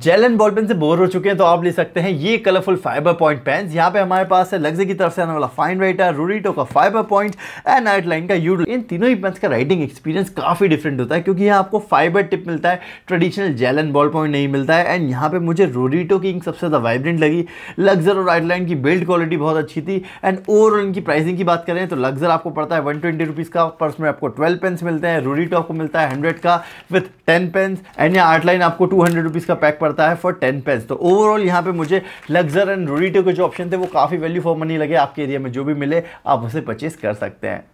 jail and ball pen से bore हो चुके हैं तो आप ले सकते हैं ये कलरफुल फाइबर पॉइंट पेन यहाँ पे हमारे पास है लग्जे की तरफ से आने वाला फाइन राइटर रूरीटो का फाइबर पॉइंट एंड लाइन का यूड इन तीनों ही पेन्स का राइटिंग एक्सपीरियंस काफ़ी डिफरेंट होता है क्योंकि यहाँ आपको फाइबर टिप मिलता है traditional gel and ball point नहीं मिलता है एंड यहाँ पर मुझे रूरीटो की इंक सबसे ज़्यादा वाइब्रेंट लगी लग्जर और लाइन की बिल्ड क्वालिटी बहुत अच्छी थी एंड ओवरऑल इनकी प्राइसिंग की बात करें तो लग्जर आपको पड़ता है वन ट्वेंटी का पर्स में आपको ट्वेल्व पेन्स मिलते हैं रूरीटो आपको मिलता है हंड्रेड का विथ टेन पेन्स एंड यहाँ लाइन आपको टू हंड्रेड का पैक पड़ता है फॉर टेन पेंस तो ओवरऑल यहाँ पे मुझे लग्जर एंड रोडिटो के जो ऑप्शन थे वो काफ़ी वैल्यू फॉर मनी लगे आपके एरिया में जो भी मिले आप उसे परचेज कर सकते हैं